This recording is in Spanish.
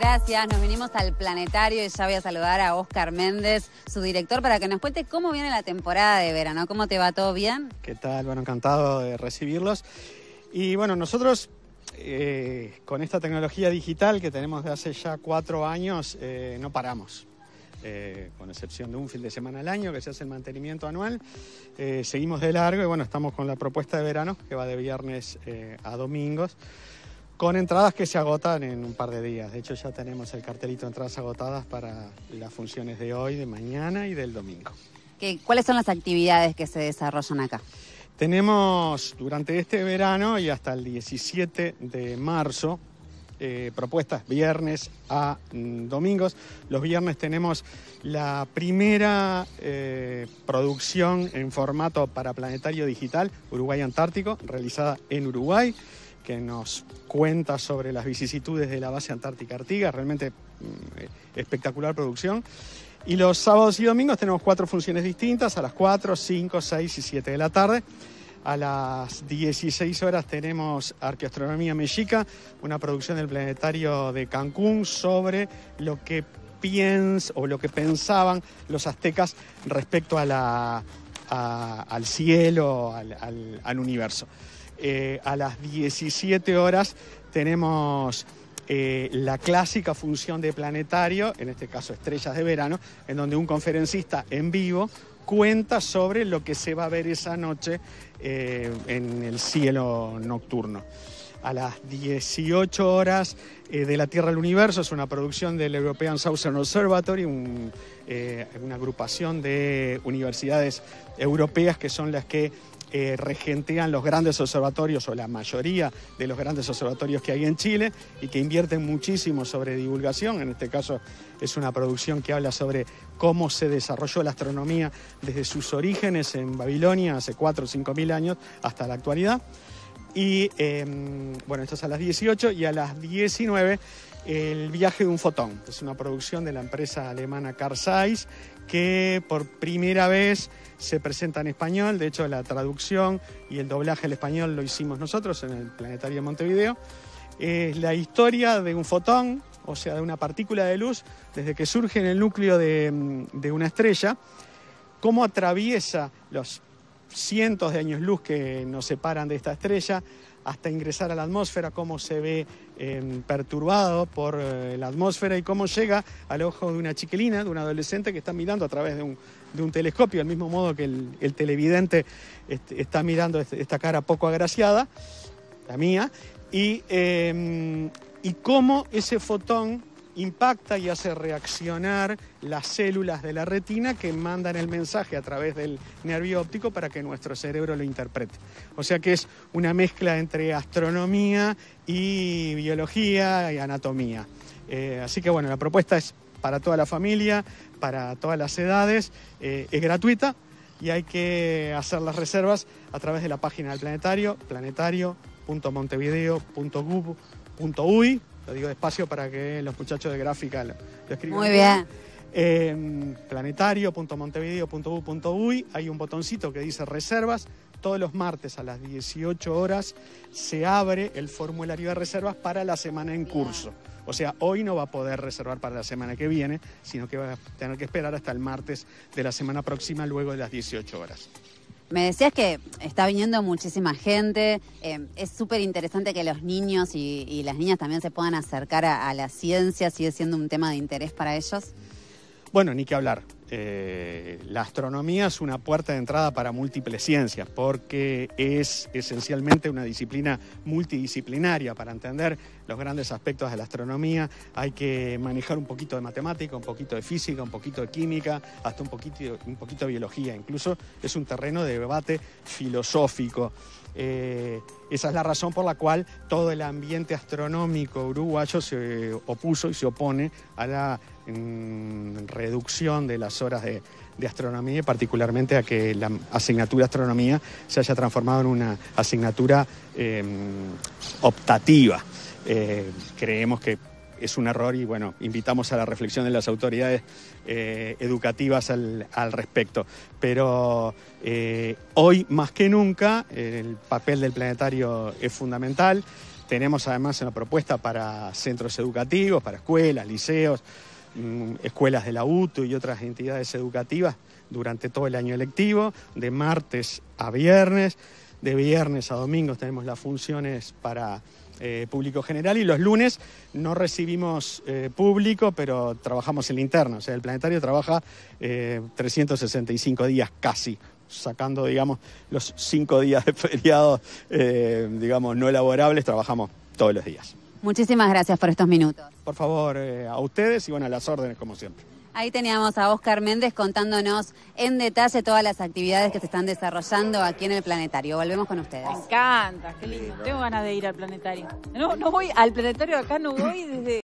Gracias, nos vinimos al planetario y ya voy a saludar a Oscar Méndez, su director, para que nos cuente cómo viene la temporada de verano. ¿Cómo te va? ¿Todo bien? ¿Qué tal? Bueno, encantado de recibirlos. Y bueno, nosotros eh, con esta tecnología digital que tenemos de hace ya cuatro años, eh, no paramos. Eh, con excepción de un fin de semana al año que se hace el mantenimiento anual, seguimos de largo y bueno, estamos con la propuesta de verano que va de viernes a domingos con entradas que se agotan en un par de días. De hecho, ya tenemos el cartelito de entradas agotadas para las funciones de hoy, de mañana y del domingo. ¿Cuáles son las actividades que se desarrollan acá? Tenemos durante este verano y hasta el 17 de marzo eh, propuestas viernes a mm, domingos. Los viernes tenemos la primera eh, producción en formato para planetario digital Uruguay Antártico, realizada en Uruguay que nos cuenta sobre las vicisitudes de la base antártica Artigas, realmente mm, espectacular producción. Y los sábados y domingos tenemos cuatro funciones distintas, a las 4, 5, 6 y 7 de la tarde. A las 16 horas tenemos Arqueoastronomía Mexica, una producción del Planetario de Cancún sobre lo que o lo que pensaban los aztecas respecto al cielo, al universo. Eh, a las 17 horas tenemos eh, la clásica función de planetario, en este caso estrellas de verano, en donde un conferencista en vivo cuenta sobre lo que se va a ver esa noche eh, en el cielo nocturno. A las 18 horas de La Tierra al Universo es una producción del European Southern Observatory, una agrupación de universidades europeas que son las que eh, regentean los grandes observatorios o la mayoría de los grandes observatorios que hay en Chile y que invierten muchísimo sobre divulgación. En este caso es una producción que habla sobre cómo se desarrolló la astronomía desde sus orígenes en Babilonia hace 4 o 5 mil años hasta la actualidad. Y em, bueno, esto es a las 18 y a las 19 el viaje de un fotón. Es una producción de la empresa alemana Carl que por primera vez se presenta en español. De hecho, la traducción y el doblaje al español lo hicimos nosotros en el Planetario de Montevideo. Es la historia de un fotón, o sea, de una partícula de luz, desde que surge en el núcleo de, mm, de una estrella, cómo atraviesa los cientos de años luz que nos separan de esta estrella, hasta ingresar a la atmósfera, cómo se ve em, perturbado por eh, la atmósfera y cómo llega al ojo de una chiquilina, de un adolescente que está mirando a través de un, telescopio, al mismo modo que el, televidente este, está mirando este, esta cara poco agraciada, la mía, y, em, y cómo ese fotón impacta y hace reaccionar las células de la retina que mandan el mensaje a través del nervio óptico para que nuestro cerebro lo interprete. O sea que es una mezcla entre astronomía y biología y anatomía. Eh, así que bueno, la propuesta es para toda la familia, para todas las edades, eh, es gratuita y hay que hacer las reservas a través de la página del planetario, planetario.montevideo.gov.uy lo digo despacio para que los muchachos de gráfica lo, escriban. Muy bien. Eh, em, planetario.montevideo.u.uy hay un botoncito que dice reservas. Todos los martes a las 18 horas se abre el formulario de reservas para la semana en curso. O sea, hoy no va a poder reservar para la semana que viene, sino que va a tener que esperar hasta el martes de la semana próxima, luego de las 18 horas. Me decías que está viniendo muchísima gente, eh, es súper interesante que los niños y, las niñas también se puedan acercar a, a la ciencia, sigue siendo un tema de interés para ellos. Bueno, ni que hablar. Eh, la astronomía es una puerta de entrada para múltiples ciencias, porque es esencialmente una disciplina multidisciplinaria. Para entender los grandes aspectos de la astronomía hay que manejar un poquito de matemática, un poquito de física, un poquito de química, hasta un poquito, un poquito de biología. Incluso es un terreno de debate filosófico. Eh, esa es la razón por la cual todo el ambiente astronómico uruguayo se opuso y se opone a la mm, reducción de las horas de, astronomía y particularmente a que la asignatura astronomía se haya transformado en una asignatura em, optativa. Eh, creemos que es un error y bueno, invitamos a la reflexión de las autoridades eh, educativas al, respecto. Pero eh, hoy más que nunca el papel del planetario es fundamental. Tenemos además una propuesta para centros educativos, para escuelas, liceos, mm, escuelas de la UTU y otras entidades educativas durante todo el año electivo, de martes a viernes. De viernes a domingos tenemos las funciones para eh, público general y los lunes no recibimos eh, público, pero trabajamos en la interna. O sea, el planetario trabaja 365 eh, días casi sacando, digamos, los cinco días de feriado, digamos, no elaborables, trabajamos todos los días. Muchísimas gracias por estos minutos. Por favor, a ustedes y bueno, a las órdenes, como siempre. Ahí teníamos a Oscar Méndez contándonos en detalle todas las actividades que se están desarrollando aquí en el planetario. Volvemos con ustedes. Me encanta, qué lindo. Tengo ganas de ir al planetario. No, no voy al planetario acá, no voy desde...